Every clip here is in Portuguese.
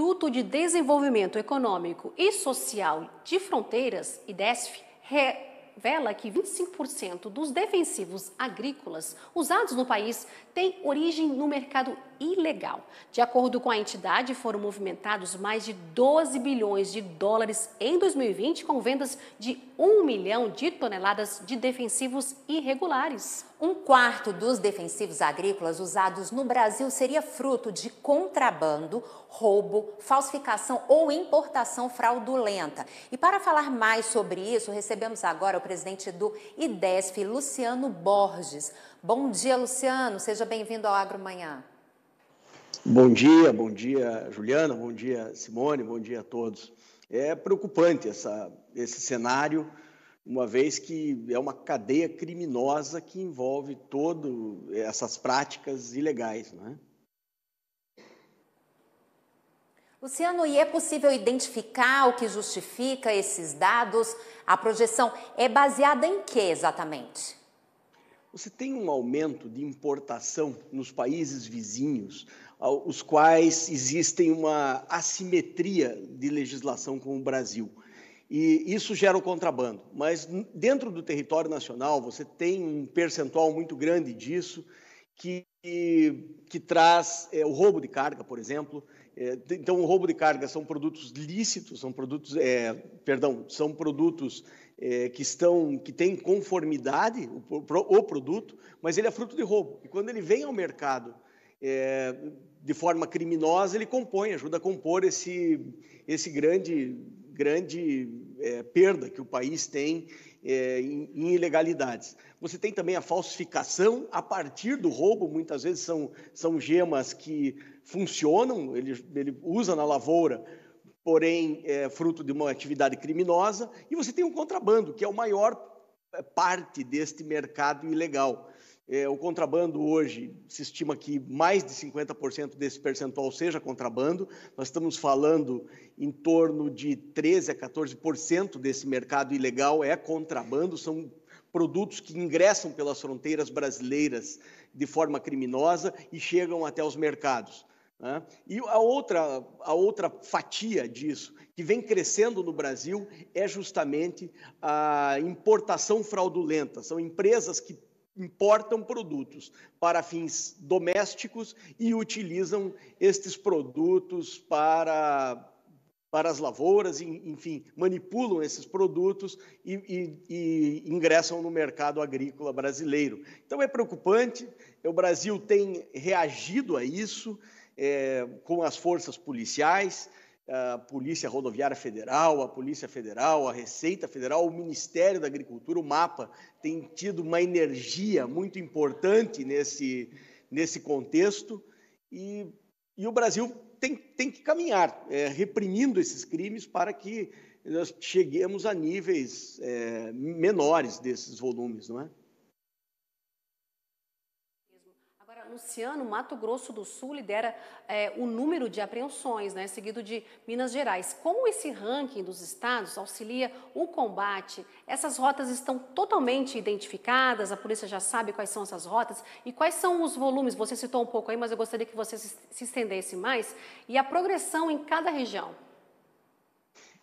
Instituto de Desenvolvimento Econômico e Social de Fronteiras, IDESF, revela que 25% dos defensivos agrícolas usados no país têm origem no mercado ilegal. De acordo com a entidade, foram movimentados mais de 12 bilhões de dólares em 2020 com vendas de 1 milhão de toneladas de defensivos irregulares. Um quarto dos defensivos agrícolas usados no Brasil seria fruto de contrabando, roubo, falsificação ou importação fraudulenta. E para falar mais sobre isso, recebemos agora o presidente do IDESF, Luciano Borges. Bom dia, Luciano. Seja bem-vindo ao Agro Manhã. Bom dia, bom dia, Juliana, bom dia, Simone, bom dia a todos. É preocupante essa, esse cenário, uma vez que é uma cadeia criminosa que envolve todo eh, essas práticas ilegais, né? Luciano, e é possível identificar o que justifica esses dados? A projeção é baseada em que exatamente? Você tem um aumento de importação nos países vizinhos, os quais existem uma assimetria de legislação com o Brasil. E isso gera o contrabando. Mas dentro do território nacional, você tem um percentual muito grande disso que, que traz é, o roubo de carga, por exemplo, é, então, o roubo de carga são produtos lícitos, são produtos, é, perdão, são produtos é, que estão, que têm conformidade o, o, produto, mas ele é fruto de roubo. E quando ele vem ao mercado é, de forma criminosa, ele compõe, ajuda a compor esse, esse grande, grande é, perda que o país tem é, em, em, ilegalidades. Você tem também a falsificação a partir do roubo, muitas vezes são, são gemas que funcionam, ele, ele usa na lavoura, porém é fruto de uma atividade criminosa, e você tem o contrabando, que é o maior é, parte deste mercado ilegal. É, o contrabando hoje, se estima que mais de 50% desse percentual seja contrabando. Nós estamos falando em torno de 13% a 14% desse mercado ilegal é contrabando, são produtos que ingressam pelas fronteiras brasileiras de forma criminosa e chegam até os mercados. Né? E a outra, a outra fatia disso, que vem crescendo no Brasil, é justamente a importação fraudulenta. São empresas que importam produtos para fins domésticos e utilizam estes produtos para, para as lavouras, enfim, manipulam esses produtos e, e, e ingressam no mercado agrícola brasileiro. Então é preocupante, o Brasil tem reagido a isso é, com as forças policiais a Polícia Rodoviária Federal, a Polícia Federal, a Receita Federal, o Ministério da Agricultura, o MAPA, tem tido uma energia muito importante nesse, nesse contexto e, e o Brasil tem, tem que caminhar é, reprimindo esses crimes para que nós cheguemos a níveis é, menores desses volumes, não é? Agora, Luciano, Mato Grosso do Sul lidera é, o número de apreensões, né, seguido de Minas Gerais. Como esse ranking dos estados auxilia o combate? Essas rotas estão totalmente identificadas? A polícia já sabe quais são essas rotas? E quais são os volumes? Você citou um pouco aí, mas eu gostaria que você se estendesse mais. E a progressão em cada região?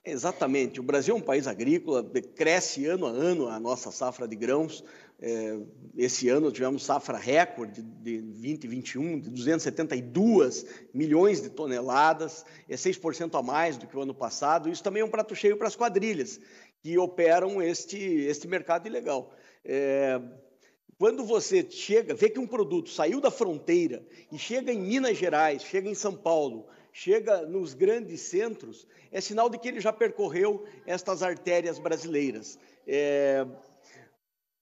Exatamente. O Brasil é um país agrícola, cresce ano a ano a nossa safra de grãos. É, esse ano tivemos safra recorde de 2021, de 272 milhões de toneladas, é 6% a mais do que o ano passado. Isso também é um prato cheio para as quadrilhas que operam este, este mercado ilegal. É, quando você chega, vê que um produto saiu da fronteira e chega em Minas Gerais, chega em São Paulo, chega nos grandes centros, é sinal de que ele já percorreu estas artérias brasileiras. É,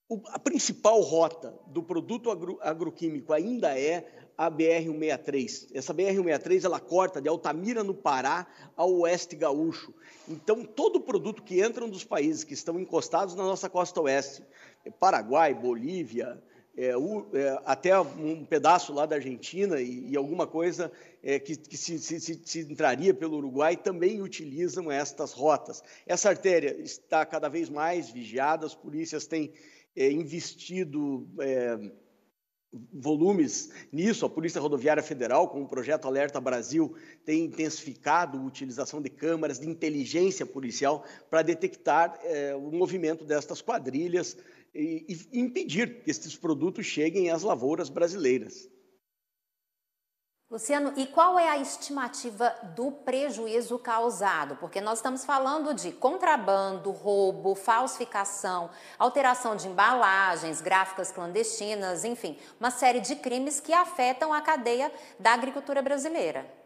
o, a principal rota do produto agro, agroquímico ainda é a BR-163. Essa BR-163 ela corta de Altamira, no Pará, ao oeste gaúcho. Então, todo produto que entra dos países que estão encostados na nossa costa oeste, Paraguai, Bolívia, é, o, é, até um pedaço lá da Argentina e, e alguma coisa é, que, que se, se, se, se, entraria pelo Uruguai também utilizam estas rotas. Essa artéria está cada vez mais vigiada, as polícias têm é, investido é, volumes nisso. A Polícia Rodoviária Federal, com o projeto Alerta Brasil, tem intensificado a utilização de câmaras de inteligência policial para detectar é, o movimento destas quadrilhas e, e impedir que esses produtos cheguem às lavouras brasileiras. Luciano, e qual é a estimativa do prejuízo causado? Porque nós estamos falando de contrabando, roubo, falsificação, alteração de embalagens, gráficas clandestinas, enfim, uma série de crimes que afetam a cadeia da agricultura brasileira.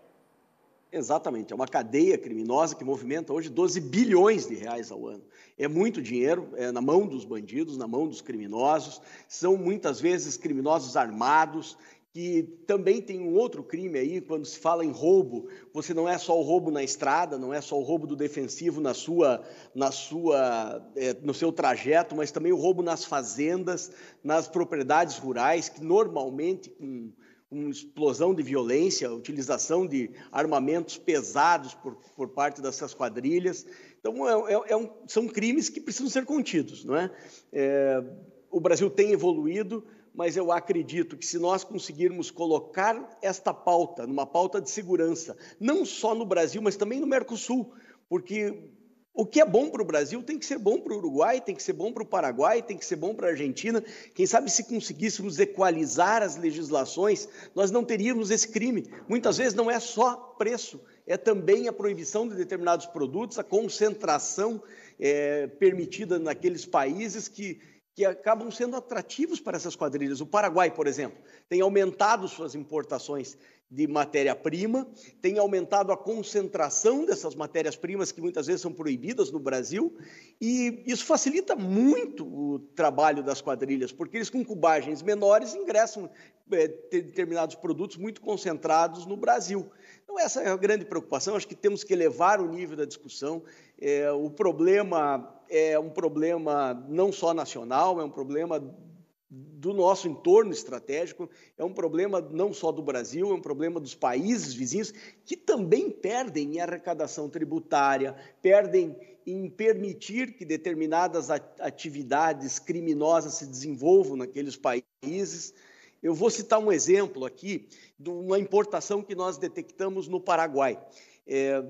Exatamente, é uma cadeia criminosa que movimenta hoje 12 bilhões de reais ao ano. É muito dinheiro é na mão dos bandidos, na mão dos criminosos. São muitas vezes criminosos armados que também tem um outro crime aí, quando se fala em roubo, você não é só o roubo na estrada, não é só o roubo do defensivo na sua, na sua, é, no seu trajeto, mas também o roubo nas fazendas, nas propriedades rurais, que normalmente uma explosão de violência, utilização de armamentos pesados por, por parte dessas quadrilhas. Então, é, é, é um, são crimes que precisam ser contidos. Não é? é? o Brasil tem evoluído, mas eu acredito que se nós conseguirmos colocar esta pauta numa pauta de segurança, não só no Brasil, mas também no Mercosul, porque o que é bom para o Brasil tem que ser bom para o Uruguai, tem que ser bom para o Paraguai, tem que ser bom para a Argentina. Quem sabe se conseguíssemos equalizar as legislações, nós não teríamos esse crime. Muitas vezes não é só preço, é também a proibição de determinados produtos, a concentração é, permitida naqueles países que que acabam sendo atrativos para essas quadrilhas. O Paraguai, por exemplo, tem aumentado suas importações de matéria-prima, tem aumentado a concentração dessas matérias-primas que muitas vezes são proibidas no Brasil, e isso facilita muito o trabalho das quadrilhas, porque eles com cubagens menores ingressam é, determinados produtos muito concentrados no Brasil. Então, essa é a grande preocupação, acho que temos que elevar o nível da discussão. É, o problema é um problema não só nacional, é um problema do nosso entorno estratégico, é um problema não só do Brasil, é um problema dos países vizinhos que também perdem em arrecadação tributária, perdem em permitir que determinadas atividades criminosas se desenvolvam naqueles países. Eu vou citar um exemplo aqui de uma importação que nós detectamos no Paraguai. É,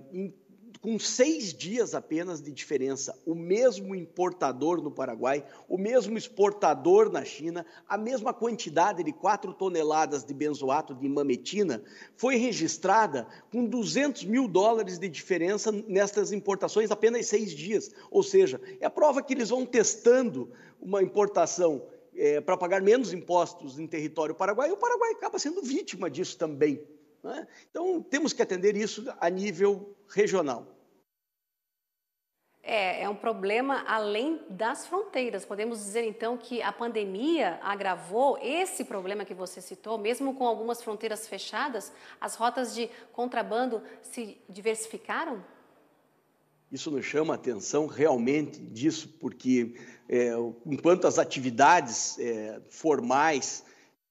com seis dias apenas de diferença, o mesmo importador no Paraguai, o mesmo exportador na China, a mesma quantidade de 4 toneladas de benzoato de imametina foi registrada com 200 mil dólares de diferença nestas importações apenas seis dias. Ou seja, é a prova que eles vão testando uma importação é, para pagar menos impostos em território paraguaio, e o Paraguai acaba sendo vítima disso também. Né? Então, temos que atender isso a nível regional. É, é um problema além das fronteiras. Podemos dizer, então, que a pandemia agravou esse problema que você citou, mesmo com algumas fronteiras fechadas, as rotas de contrabando se diversificaram? Isso nos chama a atenção realmente disso, porque é, enquanto as atividades é, formais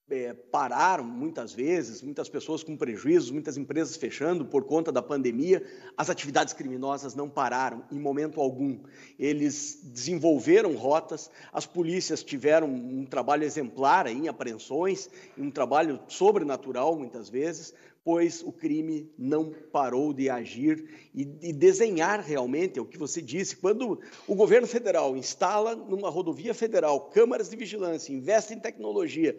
é, pararam muitas vezes, muitas pessoas com prejuízos, muitas empresas fechando por conta da pandemia, as atividades criminosas não pararam em momento algum. Eles desenvolveram rotas, as polícias tiveram um trabalho exemplar em apreensões, um trabalho sobrenatural muitas vezes, pois o crime não parou de agir e de desenhar realmente, é o que você disse, quando o governo federal instala numa rodovia federal câmaras de vigilância, investe em tecnologia,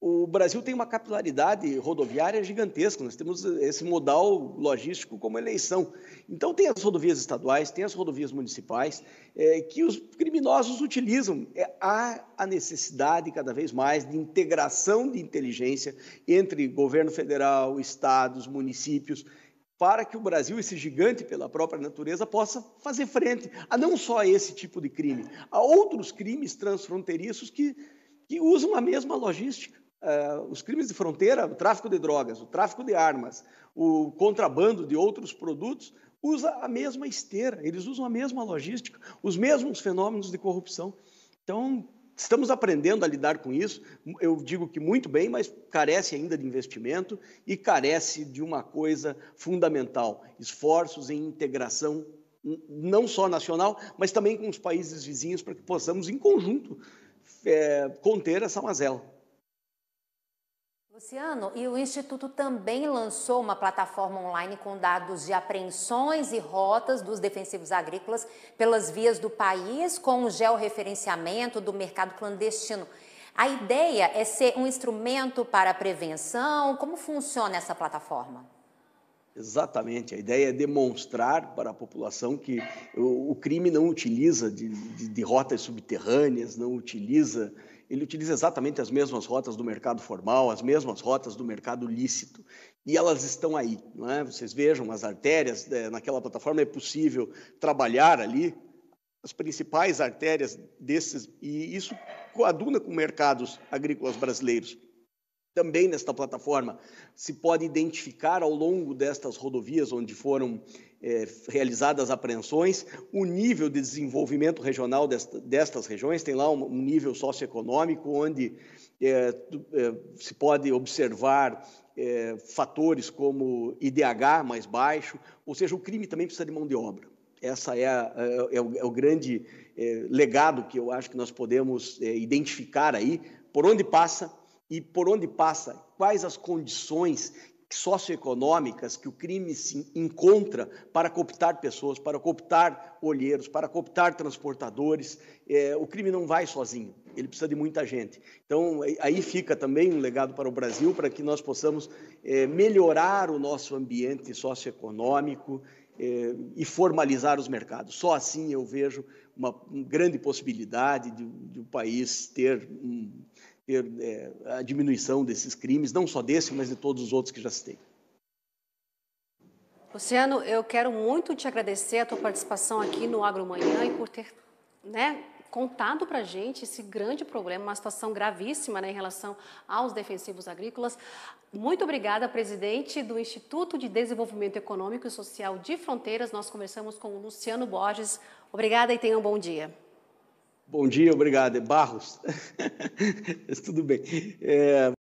o Brasil tem uma capilaridade rodoviária gigantesca, nós temos esse modal logístico como eleição. Então, tem as rodovias estaduais, tem as rodovias municipais, é, que os criminosos utilizam. É, há a necessidade cada vez mais de integração de inteligência entre governo federal, estados, municípios para que o Brasil, esse gigante pela própria natureza, possa fazer frente a não só esse tipo de crime, a outros crimes transfronteiriços que, que usam a mesma logística. Uh, os crimes de fronteira, o tráfico de drogas, o tráfico de armas, o contrabando de outros produtos, usa a mesma esteira, eles usam a mesma logística, os mesmos fenômenos de corrupção. Então, estamos aprendendo a lidar com isso, eu digo que muito bem, mas carece ainda de investimento e carece de uma coisa fundamental: esforços em integração não só nacional, mas também com os países vizinhos, para que possamos, em conjunto, é, conter essa mazela. Luciano, e o Instituto também lançou uma plataforma online com dados de apreensões e rotas dos defensivos agrícolas pelas vias do país, com o georreferenciamento do mercado clandestino. A ideia é ser um instrumento para a prevenção. Como funciona essa plataforma? Exatamente, a ideia é demonstrar para a população que o, crime não utiliza de, de, de rotas subterrâneas, não utiliza ele utiliza exatamente as mesmas rotas do mercado formal, as mesmas rotas do mercado lícito. E elas estão aí. Não é? Vocês vejam as artérias, é, naquela plataforma é possível trabalhar ali as principais artérias desses, e isso coaduna com mercados agrícolas brasileiros. Também nesta plataforma se pode identificar ao longo destas rodovias onde foram é, realizadas apreensões, o nível de desenvolvimento regional destas regiões, tem lá um, um nível socioeconômico onde é, é, se pode observar é, fatores como IDH mais baixo, ou seja, o crime também precisa de mão de obra. Essa é, a, é, é o, o, grande legado que eu acho que nós podemos identificar aí, por onde passa e por onde passa, quais as condições socioeconômicas que o crime se encontra para cooptar pessoas, para cooptar olheiros, para cooptar transportadores. É, o crime não vai sozinho, ele precisa de muita gente. Então, aí fica também um legado para o Brasil, para que nós possamos é, melhorar o nosso ambiente socioeconômico é, e formalizar os mercados. Só assim eu vejo uma, uma grande possibilidade de, de o país ter um, ter é, a diminuição desses crimes, não só desse, mas de todos os outros que já citei. Luciano, eu quero muito te agradecer a tua participação aqui no Agromanhã e por ter né, contado para a gente esse grande problema, uma situação gravíssima né, em relação aos defensivos agrícolas. Muito obrigada, presidente do Instituto de Desenvolvimento Econômico e Social de Fronteiras. Nós conversamos com o Luciano Borges. Obrigada e tenha um bom dia. Bom dia, obrigado. É Barros? Tudo bem. É...